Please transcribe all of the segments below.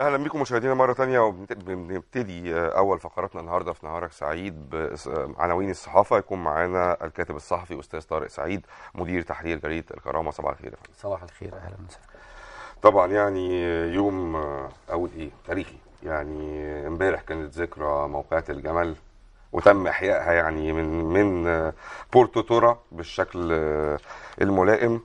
اهلا بيكم مشاهدينا مره تانية وبنبتدي آه، اول فقراتنا النهارده في نهارك سعيد بعناوين آه، الصحافه يكون معانا الكاتب الصحفي استاذ طارق سعيد مدير تحرير جريده الكرامه صباح الخير يا صباح الخير اهلا وسهلا طبعا يعني يوم آه، اول ايه تاريخي يعني امبارح كانت ذكرى موقعة الجمل وتم احيائها يعني من من بورتو تورا بالشكل الملائم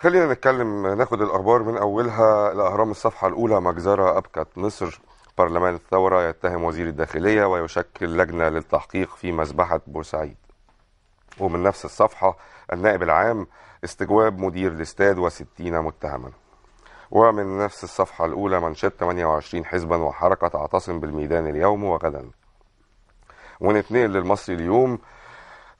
خلينا نتكلم ناخد الأخبار من أولها الأهرام الصفحة الأولى مجزرة أبكت مصر برلمان الثورة يتهم وزير الداخلية ويشكل لجنة للتحقيق في مذبحة بورسعيد ومن نفس الصفحة النائب العام استجواب مدير الاستاد وستين متهما ومن نفس الصفحة الأولى منشط 28 حزبا وحركة تعتصم بالميدان اليوم وغدا ونتنقل للمصري اليوم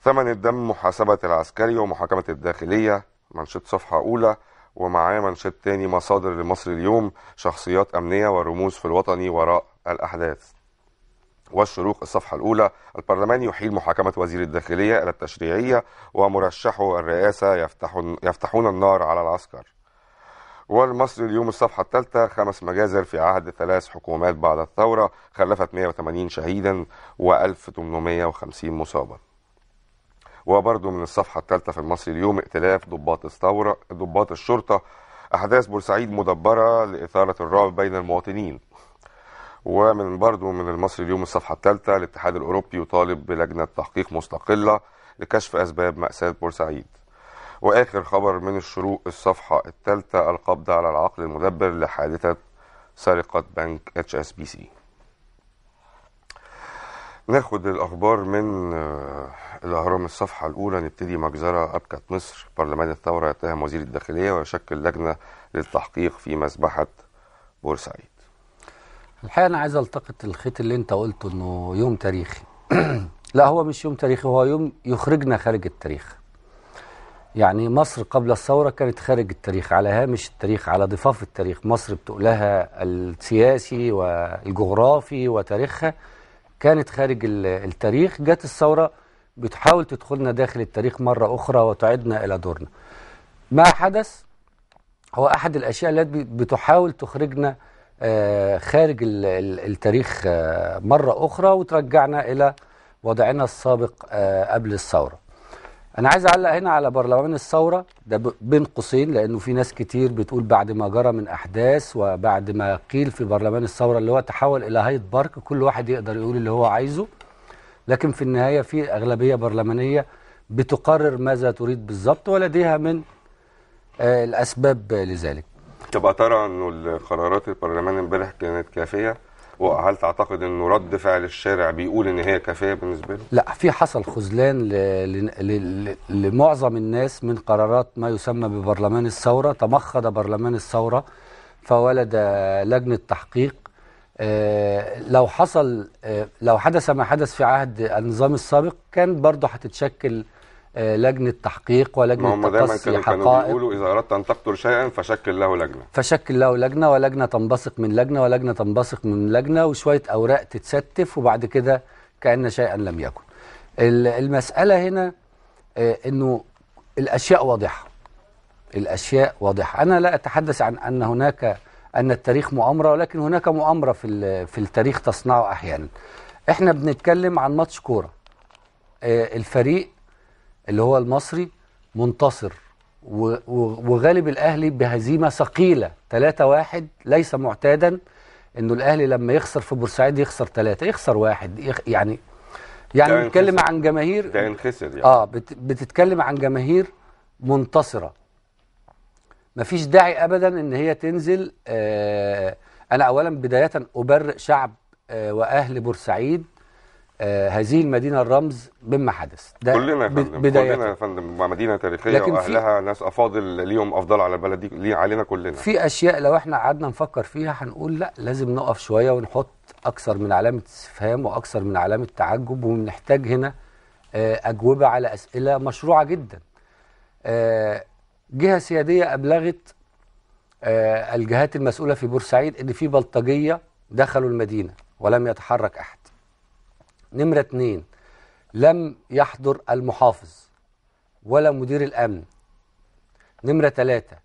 ثمن الدم محاسبة العسكري ومحاكمة الداخلية منشط صفحة أولى ومعاه منشط تاني مصادر لمصر اليوم شخصيات أمنية ورموز في الوطني وراء الأحداث والشروق الصفحة الأولى البرلمان يحيل محاكمة وزير الداخلية إلى التشريعية ومرشحه الرئاسة يفتحون, يفتحون النار على العسكر والمصري اليوم الصفحة الثالثة خمس مجازر في عهد ثلاث حكومات بعد الثورة خلفت 180 شهيدا و 1850 مصابا وبرضه من الصفحه الثالثه في المصري اليوم ائتلاف ضباط الثوره ضباط الشرطه احداث بورسعيد مدبره لاثاره الرعب بين المواطنين ومن برضه من المصري اليوم الصفحه الثالثه الاتحاد الاوروبي يطالب بلجنه تحقيق مستقله لكشف اسباب ماساه بورسعيد واخر خبر من الشروق الصفحه الثالثه القبض على العقل المدبر لحادثه سرقه بنك اتش اس بي سي ناخد الأخبار من آه، الأهرام الصفحة الأولى نبتدي مجزرة أبكت مصر برلمان الثورة يتهم وزير الداخلية ويشكل لجنة للتحقيق في مذبحة بورسعيد الحقيقة أنا عايز ألتقط الخيط اللي أنت قلته إنه يوم تاريخي لا هو مش يوم تاريخي هو يوم يخرجنا خارج التاريخ يعني مصر قبل الثورة كانت خارج التاريخ على هامش التاريخ على ضفاف التاريخ مصر بتقولها السياسي والجغرافي وتاريخها كانت خارج التاريخ جت الثورة بتحاول تدخلنا داخل التاريخ مرة أخرى وتعدنا إلى دورنا ما حدث هو أحد الأشياء التي بتحاول تخرجنا آه، خارج التاريخ آه، مرة أخرى وترجعنا إلى وضعنا السابق آه، قبل الثورة انا عايز اعلق هنا على برلمان الثوره ده بين قوسين لانه في ناس كتير بتقول بعد ما جرى من احداث وبعد ما قيل في برلمان الثوره اللي هو تحول الى هايد بارك كل واحد يقدر يقول اللي هو عايزه لكن في النهايه في اغلبيه برلمانيه بتقرر ماذا تريد بالظبط ولديها من آه، الاسباب لذلك. تبقى ترى انه القرارات البرلمان امبارح كانت كافيه وهل تعتقد انه رد فعل الشارع بيقول ان هي كافيه بالنسبه له؟ لا في حصل خذلان لمعظم الناس من قرارات ما يسمى ببرلمان الثوره تمخض برلمان الثوره فولد لجنه تحقيق آه، لو حصل آه، لو حدث ما حدث في عهد النظام السابق كان برضه هتتشكل آه، لجنه تحقيق ولجنه تقصي كانوا حقائق كانوا بيقولوا اذا اردت ان تقتل شيئا فشكل له لجنه فشكل له لجنه ولجنه تنبثق من لجنه ولجنه تنبثق من لجنه وشويه اوراق تتستف وبعد كده كان شيئا لم يكن المساله هنا آه، انه الاشياء واضحه الاشياء واضحه انا لا اتحدث عن ان هناك ان التاريخ مؤامره ولكن هناك مؤامره في في التاريخ تصنعه احيانا احنا بنتكلم عن ماتش كوره آه، الفريق اللي هو المصري منتصر وغالب الاهلي بهزيمه ثقيله 3-1 ليس معتادا انه الاهلي لما يخسر في بورسعيد يخسر ثلاثة يخسر واحد يخ... يعني يعني بتتكلم عن جماهير ده ينخسر يعني اه بت... بتتكلم عن جماهير منتصره مفيش داعي ابدا ان هي تنزل آه انا اولا بدايه ابرئ شعب آه واهل بورسعيد آه، هذه المدينه الرمز مما حدث ده كلنا يا فندم بداية. كلنا يا فندم مدينه تاريخيه لكن واهلها ناس افاضل ليهم افضل على البلد دي علينا كلنا في اشياء لو احنا قعدنا نفكر فيها هنقول لا لازم نقف شويه ونحط اكثر من علامه استفهام واكثر من علامه تعجب ونحتاج هنا آه، اجوبه على اسئله مشروعه جدا آه، جهه سياديه ابلغت الجهات المسؤوله في بورسعيد ان في بلطجيه دخلوا المدينه ولم يتحرك احد نمرة اتنين لم يحضر المحافظ ولا مدير الأمن نمرة تلاتة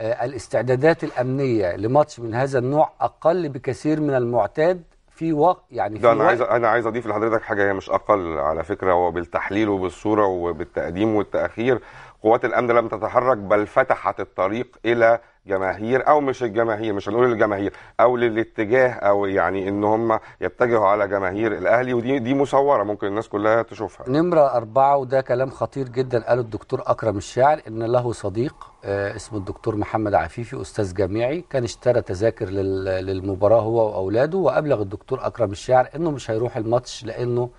آه، الاستعدادات الأمنية لماتش من هذا النوع أقل بكثير من المعتاد في وقت يعني في انا عايز انا عايز اضيف لحضرتك حاجه هي مش اقل على فكره وبالتحليل وبالصوره وبالتقديم والتاخير قوات الامن لم تتحرك بل فتحت الطريق الى جماهير او مش الجماهير مش هنقول للجماهير او للاتجاه او يعني ان هم يتجهوا على جماهير الاهلي ودي دي مصوره ممكن الناس كلها تشوفها نمره أربعة وده كلام خطير جدا قاله الدكتور اكرم الشاعر ان له صديق آه، اسمه الدكتور محمد عفيفي استاذ جامعي كان اشترى تذاكر للمباراه هو واولاده وابلغ الدكتور اكرم الشاعر انه مش هيروح الماتش لانه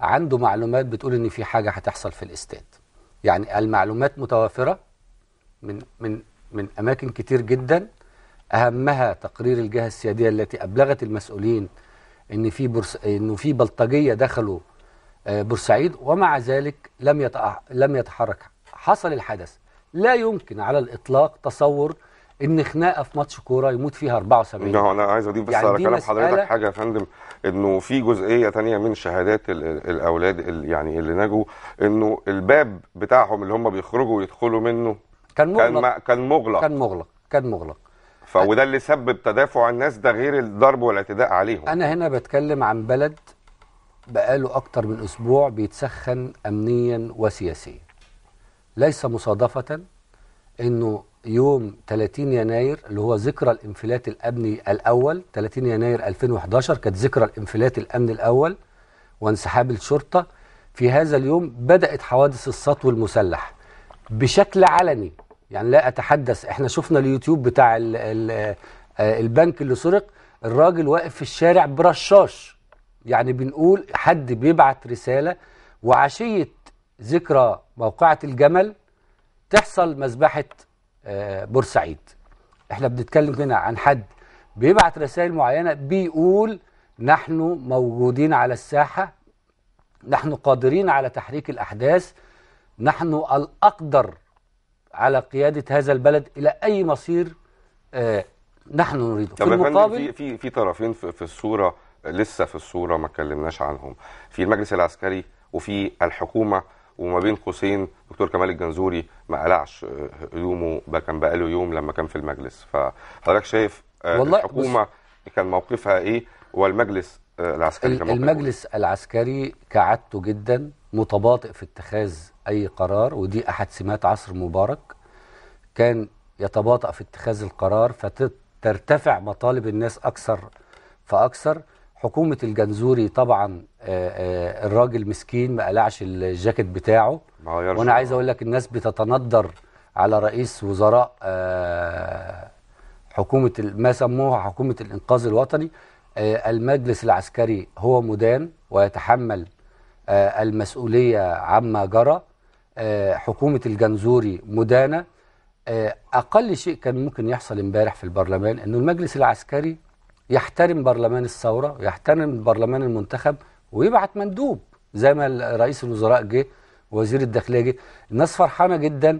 عنده معلومات بتقول ان في حاجه هتحصل في الاستاد يعني المعلومات متوافره من من من أماكن كتير جدا أهمها تقرير الجهة السيادية التي أبلغت المسؤولين إن في برس... إنه في بلطجية دخلوا آه، بورسعيد ومع ذلك لم يتأ... لم يتحرك حصل الحدث لا يمكن على الإطلاق تصور ان خناقه في ماتش كوره يموت فيها 74 لا نعم، انا عايز اضيف بس يعني على كلام حضرتك حاجه يا فندم انه في جزئيه ثانيه من شهادات ال الاولاد ال يعني اللي نجوا انه الباب بتاعهم اللي هم بيخرجوا ويدخلوا منه كان مغلق كان, كان مغلق كان مغلق كان مغلق فوده اللي سبب تدافع الناس ده غير الضرب والاعتداء عليهم انا هنا بتكلم عن بلد بقاله اكتر من اسبوع بيتسخن امنيا وسياسيا ليس مصادفه انه يوم 30 يناير اللي هو ذكرى الانفلات الامني الاول 30 يناير 2011 كانت ذكرى الانفلات الامني الاول وانسحاب الشرطه في هذا اليوم بدات حوادث السطو المسلح بشكل علني يعني لا اتحدث احنا شفنا اليوتيوب بتاع الـ الـ آه، البنك اللي سرق الراجل واقف في الشارع برشاش يعني بنقول حد بيبعت رساله وعشيه ذكرى موقعه الجمل تحصل مذبحه آه، بورسعيد احنا بنتكلم هنا عن حد بيبعت رسائل معينه بيقول نحن موجودين على الساحه نحن قادرين على تحريك الاحداث نحن الاقدر على قيادة هذا البلد إلى أي مصير آه، نحن نريده طب في المقابل في في طرفين في الصورة لسه في الصورة ما اتكلمناش عنهم في المجلس العسكري وفي الحكومة وما بين قوسين دكتور كمال الجنزوري ما قلعش آه، هدومه كان بقاله يوم لما كان في المجلس فحضرتك شايف آه، والله الحكومة كان موقفها إيه والمجلس العسكري كان إيه؟ المجلس العسكري كعادته جدا متباطئ في اتخاذ أي قرار ودي أحد سمات عصر مبارك كان يتباطأ في اتخاذ القرار فترتفع مطالب الناس أكثر فأكثر حكومة الجنزوري طبعا آه، آه، الراجل مسكين ما قلعش الجاكيت بتاعه وأنا عايز أقول لك الناس بتتندر على رئيس وزراء آه، حكومة ما سموها حكومة الإنقاذ الوطني المجلس العسكري هو مدان ويتحمل آه، المسؤولية عما جرى آه، حكومة الجنزوري مدانة آه، أقل شيء كان ممكن يحصل امبارح في البرلمان أنه المجلس العسكري يحترم برلمان الثورة ويحترم البرلمان المنتخب ويبعت مندوب زي ما رئيس الوزراء جه وزير الداخلية جه الناس فرحانة جدا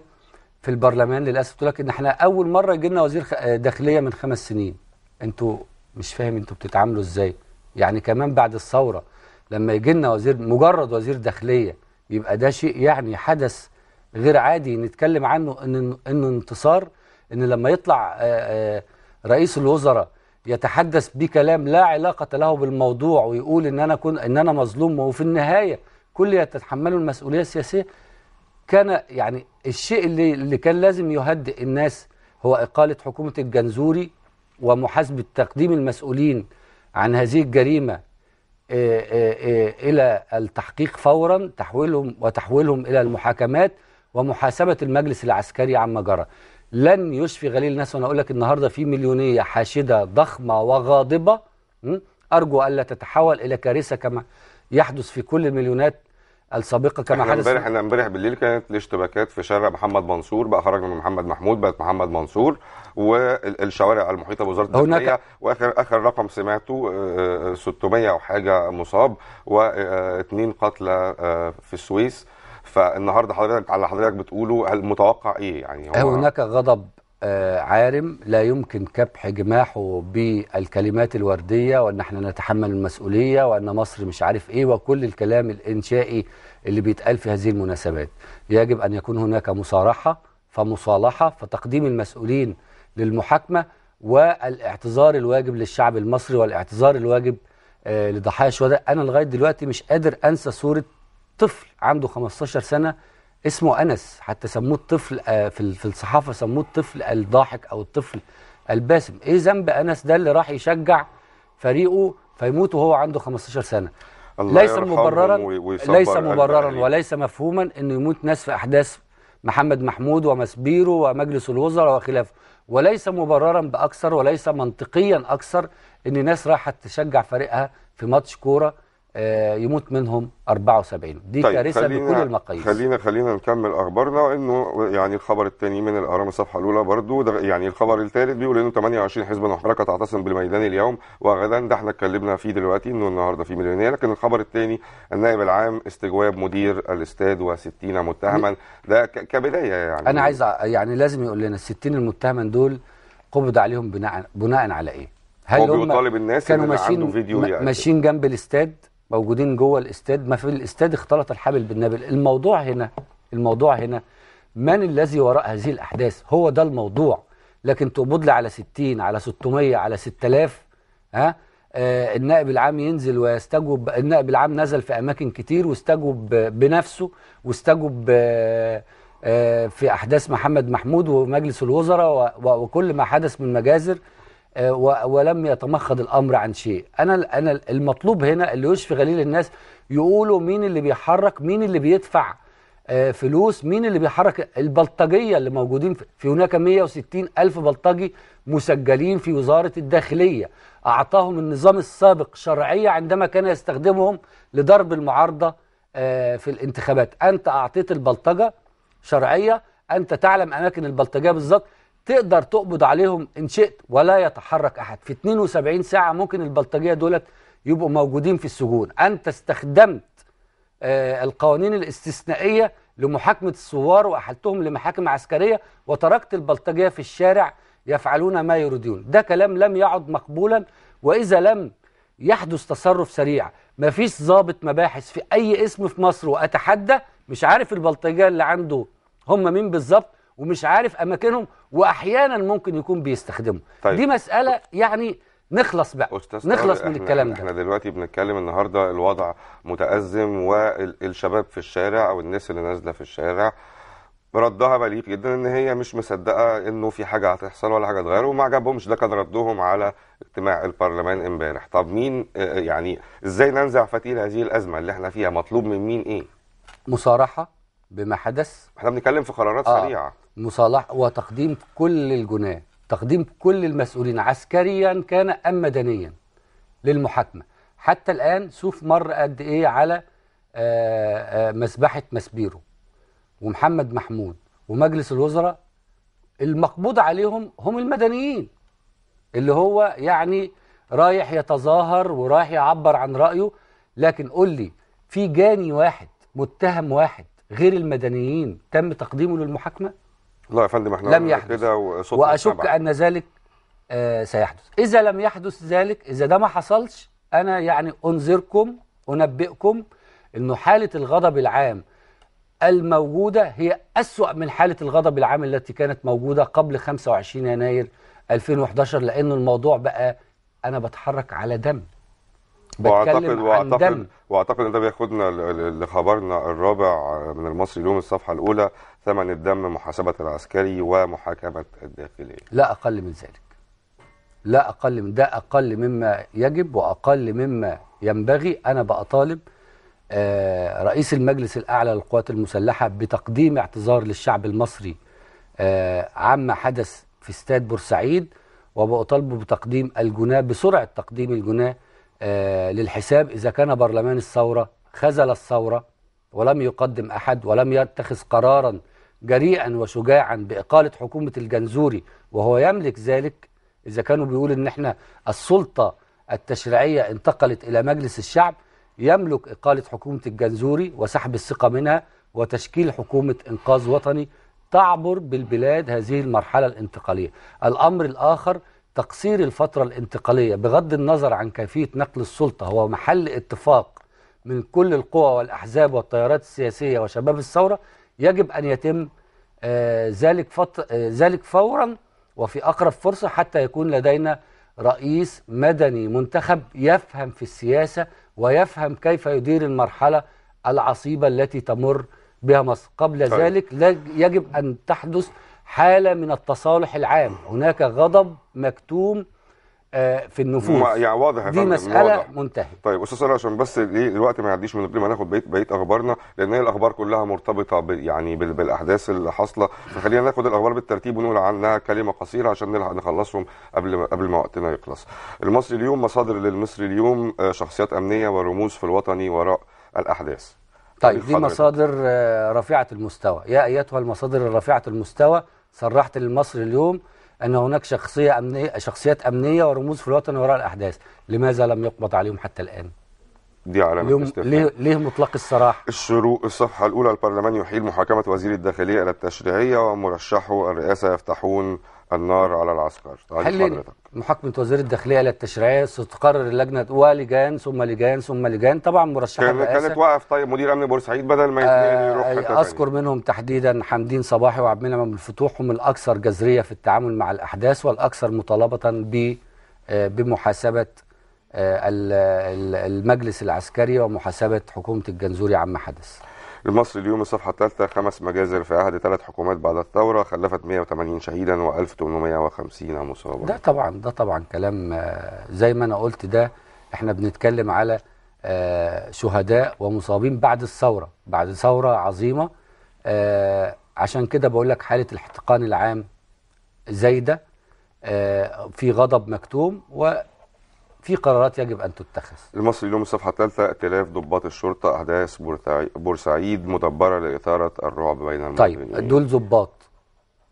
في البرلمان للأسف تقول لك إن احنا أول مرة يجي لنا وزير داخلية من خمس سنين أنتوا مش فاهم أنتوا بتتعاملوا إزاي يعني كمان بعد الثورة لما يجي لنا وزير مجرد وزير داخليه يبقى ده شيء يعني حدث غير عادي نتكلم عنه ان انه انتصار ان لما يطلع آه، آه، رئيس الوزراء يتحدث بكلام لا علاقه له بالموضوع ويقول ان انا كن ان انا مظلوم وفي النهايه كل يتحملوا المسؤوليه السياسيه كان يعني الشيء اللي اللي كان لازم يهدئ الناس هو اقاله حكومه الجنزوري ومحاسبه تقديم المسؤولين عن هذه الجريمه آه، آه، آه، إلى التحقيق فورا تحويلهم وتحويلهم إلى المحاكمات ومحاسبة المجلس العسكري عما جرى لن يشفي غليل الناس وأنا أقول لك النهاردة في مليونية حاشدة ضخمة وغاضبة أرجو ألا تتحول إلى كارثة كما يحدث في كل المليونات السابقه كما حدث امبارح احنا امبارح بالليل كانت الاشتباكات في شارع محمد منصور بقى خرج من محمد محمود بقت محمد منصور والشوارع المحيطه بوزاره الداخليه هناك... واخر اخر رقم سمعته 600 آه، آه، وحاجه مصاب واثنين آه، قتلى في السويس فالنهارده حضرتك على حضرتك بتقوله هل متوقع ايه يعني هو هناك غضب آه، عارم لا يمكن كبح جماحه بالكلمات الوردية وأن احنا نتحمل المسؤولية وأن مصر مش عارف إيه وكل الكلام الإنشائي اللي بيتقال في هذه المناسبات يجب أن يكون هناك مصارحة فمصالحة فتقديم المسؤولين للمحاكمة والاعتذار الواجب للشعب المصري والاعتذار الواجب آه، لضحايا الشهداء أنا لغاية دلوقتي مش قادر أنسى صورة طفل عنده 15 سنة اسمه انس حتى سموه الطفل آه، في الصحافه سموه الطفل الضاحك او الطفل الباسم ايه ذنب انس ده اللي راح يشجع فريقه فيموت وهو عنده 15 سنه الله ليس مبررا ليس مبررا يعني. وليس مفهوما انه يموت ناس في احداث محمد محمود ومسبيره ومجلس الوزراء وخلافه وليس مبررا باكثر وليس منطقيا اكثر ان ناس راحت تشجع فريقها في ماتش كوره آه، يموت منهم 74 دي طيب كارثه بكل المقاييس خلينا خلينا نكمل اخبارنا انه يعني الخبر الثاني من الاهرام الصفحه الاولى برضه يعني الخبر الثالث بيقول انه 28 حزب وحركه تعتصم بالميدان اليوم وغدا ده احنا اتكلمنا فيه دلوقتي انه النهارده في مليونيه لكن الخبر الثاني النائب العام استجواب مدير الاستاد و60 متهما ده كبدايه يعني انا عايز يعني لازم يقول لنا ال 60 المتهما دول قبض عليهم بناء بناء على ايه؟ هل هم كانوا ماشيين يعني. ماشيين جنب الاستاد موجودين جوه الاستاد ما في الاستاد اختلط الحبل بالنبل الموضوع هنا الموضوع هنا من الذي وراء هذه الأحداث هو ده الموضوع لكن تقبض لي على 60 على 600 على 6000 ها آه النائب العام ينزل ويستجوب النائب العام نزل في أماكن كتير واستجوب بنفسه واستجوب آه, آه، في أحداث محمد محمود ومجلس الوزراء وكل ما حدث من مجازر آه، ولم يتمخض الامر عن شيء انا انا المطلوب هنا اللي يشفي غليل الناس يقولوا مين اللي بيحرك مين اللي بيدفع آه، فلوس مين اللي بيحرك البلطجيه اللي موجودين في هناك 160 الف بلطجي مسجلين في وزاره الداخليه اعطاهم النظام السابق شرعيه عندما كان يستخدمهم لضرب المعارضه آه، في الانتخابات انت اعطيت البلطجه شرعيه انت تعلم اماكن البلطجيه بالظبط تقدر تقبض عليهم ان شئت ولا يتحرك احد في 72 ساعه ممكن البلطجيه دولت يبقوا موجودين في السجون انت استخدمت آه القوانين الاستثنائيه لمحاكمه الثوار واحلتهم لمحاكم عسكريه وتركت البلطجيه في الشارع يفعلون ما يريدون ده كلام لم يعد مقبولا واذا لم يحدث تصرف سريع مفيش ضابط مباحث في اي اسم في مصر واتحدى مش عارف البلطجيه اللي عنده هم مين بالظبط ومش عارف اماكنهم واحيانا ممكن يكون بيستخدمه طيب. دي مساله يعني نخلص بقى أستاذ نخلص من احنا الكلام ده احنا دلوقتي بنتكلم النهارده الوضع متازم والشباب في الشارع او الناس اللي نازله في الشارع ردها بليغ جدا ان هي مش مصدقه انه في حاجه هتحصل ولا حاجه هتتغير وما عجبهمش ده كان ردهم على اجتماع البرلمان امبارح طب مين آه، يعني ازاي ننزع فتيل هذه الازمه اللي احنا فيها مطلوب من مين ايه مصارحه بما حدث احنا بنتكلم في قرارات آه سريعه مصالح وتقديم كل الجناه تقديم كل المسؤولين عسكريا كان ام مدنيا للمحاكمه حتى الان شوف مر قد ايه على آآ آه، آآ آه، مسبحه مسبيرو ومحمد محمود ومجلس الوزراء المقبوض عليهم هم المدنيين اللي هو يعني رايح يتظاهر ورايح يعبر عن رايه لكن قول لي في جاني واحد متهم واحد غير المدنيين تم تقديمه للمحاكمه لا يا فندم احنا لم يحدث كده واشك ان ذلك آه سيحدث اذا لم يحدث ذلك اذا ده ما حصلش انا يعني انذركم انبئكم انه حاله الغضب العام الموجوده هي اسوا من حاله الغضب العام التي كانت موجوده قبل 25 يناير 2011 لانه الموضوع بقى انا بتحرك على دم واعتقد واعتقد واعتقد ده بياخدنا لخبرنا الرابع آه، من المصري اليوم الصفحه الاولى ثمن الدم محاسبه العسكري ومحاكمه الداخليه لا اقل من ذلك لا اقل من ده اقل مما يجب واقل مما ينبغي انا بطالب آه، رئيس المجلس الاعلى للقوات المسلحه بتقديم اعتذار للشعب المصري آه، عما حدث في استاد بورسعيد وبطالبه بتقديم الجناه بسرعه تقديم الجناه آه، للحساب إذا كان برلمان الثورة خزل الثورة ولم يقدم أحد ولم يتخذ قرارا جريئا وشجاعا بإقالة حكومة الجنزوري وهو يملك ذلك إذا كانوا بيقول إن إحنا السلطة التشريعية انتقلت إلى مجلس الشعب يملك إقالة حكومة الجنزوري وسحب الثقة منها وتشكيل حكومة إنقاذ وطني تعبر بالبلاد هذه المرحلة الانتقالية الأمر الآخر تقصير الفترة الانتقالية بغض النظر عن كيفية نقل السلطة هو محل اتفاق من كل القوى والأحزاب والتيارات السياسية وشباب الثورة يجب أن يتم آه، ذلك آه، ذلك فورا وفي أقرب فرصة حتى يكون لدينا رئيس مدني منتخب يفهم في السياسة ويفهم كيف يدير المرحلة العصيبة التي تمر بها مصر قبل طيب. ذلك يجب أن تحدث حالة من التصالح العام هناك غضب مكتوم آه، في النفوس يعني واضح دي مساله منتهيه طيب استاذ صالح عشان بس ليه الوقت ما يعديش من قبل ما ناخد بقيه بقيه اخبارنا لان هي الاخبار كلها مرتبطه يعني بالاحداث اللي حاصله فخلينا ناخد الاخبار بالترتيب ونقول عنها كلمه قصيره عشان نلحق نخلصهم قبل ما قبل ما وقتنا يخلص المصري اليوم مصادر للمصري اليوم آه، شخصيات امنيه ورموز في الوطني وراء الاحداث طيب دي مصادر آه، رفيعة المستوى يا أيتها المصادر الرفيعة المستوى صرحت للمصر اليوم أن هناك شخصية أمنية شخصيات أمنية ورموز في الوطن وراء الأحداث لماذا لم يقبض عليهم حتى الآن؟ دي علامة ليه, ليه, مطلق السراح؟ الشروق الصفحة الأولى البرلمان يحيل محاكمة وزير الداخلية إلى التشريعية ومرشحه الرئاسة يفتحون النار على العسكر هل حضرتك محاكمة وزير الداخلية للتشريعية ستقرر اللجنة ولجان ثم لجان ثم لجان طبعا مرشحة كانت, كانت واقف طيب مدير أمن بورسعيد بدل ما آه يروح حتة أذكر تانية. منهم تحديدا حمدين صباحي وعبد المنعم من الفتوح هم الأكثر جذرية في التعامل مع الأحداث والأكثر مطالبة ب آه، بمحاسبة آه، المجلس العسكري ومحاسبة حكومة الجنزوري عما حدث المصري اليوم الصفحة الثالثة خمس مجازر في عهد ثلاث حكومات بعد الثورة خلفت 180 شهيدا و1850 مصابا ده طبعا ده طبعا كلام آه، زي ما أنا قلت ده احنا بنتكلم على آه، شهداء ومصابين بعد الثورة بعد ثورة عظيمة آه، عشان كده بقول لك حالة الاحتقان العام زايدة في غضب مكتوم و في قرارات يجب ان تتخذ. المصري اليوم الصفحه الثالثه ائتلاف ضباط الشرطه احداث بورسعيد مدبره لاثاره الرعب بين المصريين. طيب دول ضباط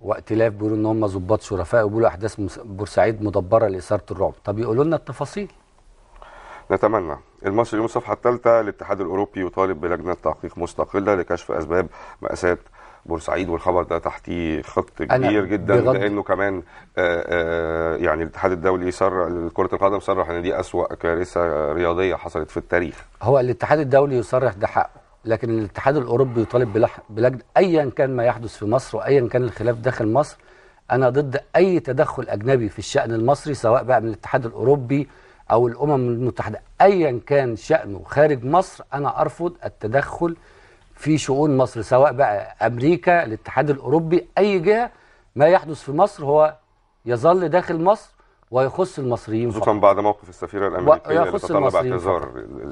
وائتلاف بيقولوا ان هم ضباط شرفاء وبيقولوا احداث بورسعيد مدبره لاثاره الرعب، طب يقولوا لنا التفاصيل. نتمنى المصري اليوم الصفحه الثالثه الاتحاد الاوروبي يطالب بلجنه تحقيق مستقله لكشف اسباب ماساه بورسعيد والخبر ده تحتيه خط كبير جدا بغض... لانه كمان آآ آه، آآ آه، يعني الاتحاد الدولي صر كره القدم صرح ان دي اسوا كارثه رياضيه حصلت في التاريخ هو الاتحاد الدولي يصرح ده حقه لكن الاتحاد الاوروبي يطالب بلجنه ايا كان ما يحدث في مصر وايا كان الخلاف داخل مصر انا ضد اي تدخل اجنبي في الشان المصري سواء بقى من الاتحاد الاوروبي او الامم المتحده ايا كان شانه خارج مصر انا ارفض التدخل في شؤون مصر سواء بقى امريكا الاتحاد الاوروبي اي جهه ما يحدث في مصر هو يظل داخل مصر ويخص المصريين خصوصا بعد موقف السفيره الامريكيه اللي طلب اعتذار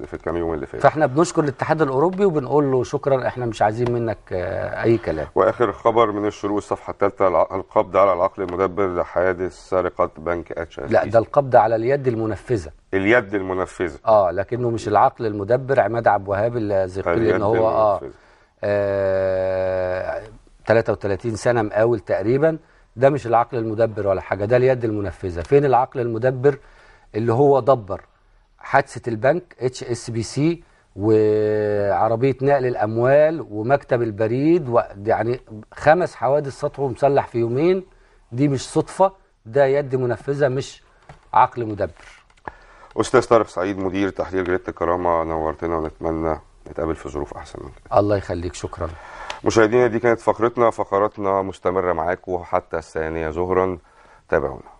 في الكام يوم اللي فات فاحنا بنشكر الاتحاد الاوروبي وبنقول له شكرا احنا مش عايزين منك آه، اي كلام واخر خبر من الشروق الصفحه الثالثه القبض على العقل المدبر لحادث سرقه بنك اتش لا ده القبض على اليد المنفذه اليد المنفذه اه لكنه مش العقل المدبر عماد عبد الوهاب الذي قيل ان هو آه، المنفذة. آه, آه 33 سنه مقاول تقريبا ده مش العقل المدبر ولا حاجه ده اليد المنفذه فين العقل المدبر اللي هو دبر حادثه البنك اتش اس بي سي وعربيه نقل الاموال ومكتب البريد و... يعني خمس حوادث سطح ومسلح في يومين دي مش صدفه ده يد منفذه مش عقل مدبر استاذ طارق سعيد مدير تحرير جريده الكرامه نورتنا ونتمنى نتقابل في ظروف احسن من كده الله يخليك شكرا مشاهدينا دي كانت فقرتنا فقراتنا مستمرة معاكم حتى الثانية ظهرا تابعونا